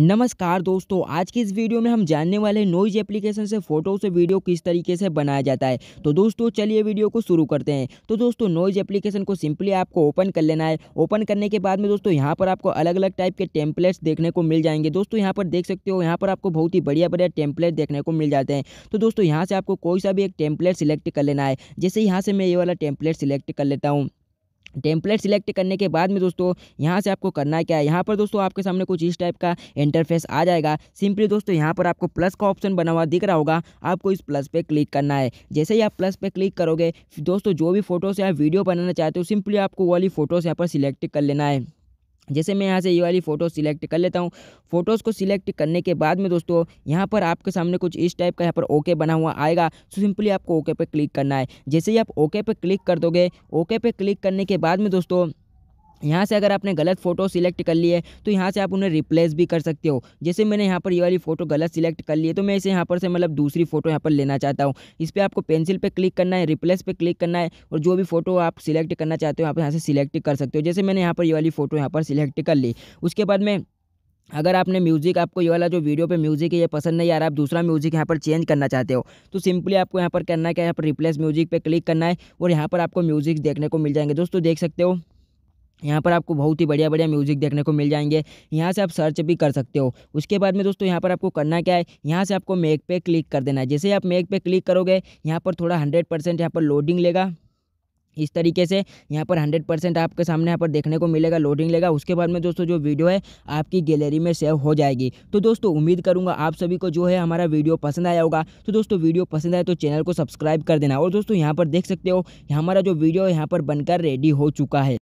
नमस्कार दोस्तों आज की इस वीडियो में हम जानने वाले नॉइज एप्लीकेशन से फ़ोटो से वीडियो किस तरीके से बनाया जाता है तो दोस्तों चलिए वीडियो को शुरू करते हैं तो दोस्तों नॉइज एप्लीकेशन को सिंपली आपको ओपन कर लेना है ओपन करने के बाद में दोस्तों यहाँ पर आपको अलग अलग टाइप के टेम्पलेट्स देखने को मिल जाएंगे दोस्तों यहाँ पर देख सकते हो यहाँ पर आपको बहुत ही बढ़िया बढ़िया टेम्पलेट देखने को मिल जाते हैं तो दोस्तों यहाँ से आपको कोई सा भी एक टेम्पलेट सिलेक्ट कर लेना है जैसे यहाँ से मैं ये वाला टेम्पलेट सिलेक्ट कर लेता हूँ टेम्पलेट सिलेक्ट करने के बाद में दोस्तों यहाँ से आपको करना क्या है यहाँ पर दोस्तों आपके सामने कुछ इस टाइप का इंटरफेस आ जाएगा सिंपली दोस्तों यहाँ पर आपको प्लस का ऑप्शन बना हुआ दिख रहा होगा आपको इस प्लस पे क्लिक करना है जैसे ही आप प्लस पे क्लिक करोगे दोस्तों जो भी फोटोज या वीडियो बनाना चाहते हो सिंपली आपको वाली फ़ोटोज़ यहाँ पर सिलेक्ट कर लेना है जैसे मैं यहाँ से ये वाली फ़ोटो सिलेक्ट कर लेता हूँ फोटोज़ को सिलेक्ट करने के बाद में दोस्तों यहाँ पर आपके सामने कुछ इस टाइप का यहाँ पर ओके बना हुआ आएगा तो सिंपली आपको ओके पे क्लिक करना है जैसे ही आप ओके पे क्लिक कर दोगे ओके पे क्लिक करने के बाद में दोस्तों यहाँ से अगर आपने गलत फ़ोटो सिलेक्ट कर ली है तो यहाँ से आप उन्हें रिप्लेस भी कर सकते हो जैसे मैंने यहाँ पर ये वाली फ़ोटो गलत सिलेक्ट कर ली है तो मैं इसे यहाँ पर से मतलब दूसरी फ़ोटो यहाँ पर लेना चाहता हूँ इस पर आपको पेंसिल पे क्लिक करना है रिप्लेस पे क्लिक करना है और जो भी फ़ोटो आप सिलेक्ट करना चाहते हो आप यहाँ से सिलेक्ट कर सकते हो जैसे मैंने यहाँ पर ये वाली फ़ोटो यहाँ पर सिलेक्ट कर ली उसके बाद में अगर आपने म्यूज़िक आपको ये वाला जो वीडियो पे म्यूज़िक है ये पसंद नहीं आ रहा आप दूसरा म्यूज़िक यहाँ पर चेंज करना चाहते हो तो सिंपली आपको यहाँ पर करना है क्या यहाँ पर रिप्लेस म्यूज़िक पे क्लिक करना है और यहाँ पर आपको म्यूज़िक देखने को मिल जाएंगे दोस्तों देख सकते हो यहाँ पर आपको बहुत ही बढ़िया बढ़िया म्यूज़िक देखने को मिल जाएंगे यहाँ से आप सर्च भी कर सकते हो उसके बाद में दोस्तों यहाँ पर आपको करना क्या है यहाँ से आपको मेक पे क्लिक कर देना है जैसे आप मेक पे क्लिक करोगे यहाँ पर थोड़ा हंड्रेड परसेंट यहाँ पर लोडिंग लेगा इस तरीके से यहाँ पर हंड्रेड परसेंट आपके सामने यहाँ पर देखने को मिलेगा लोडिंग लेगा उसके बाद में दोस्तों जो वीडियो है आपकी गैलरी में सेव हो जाएगी तो दोस्तों उम्मीद करूँगा आप सभी को जो है हमारा वीडियो पसंद आया होगा तो दोस्तों वीडियो पसंद आए तो चैनल को सब्सक्राइब कर देना और दोस्तों यहाँ पर देख सकते हो हमारा जो वीडियो है यहाँ पर बनकर रेडी हो चुका है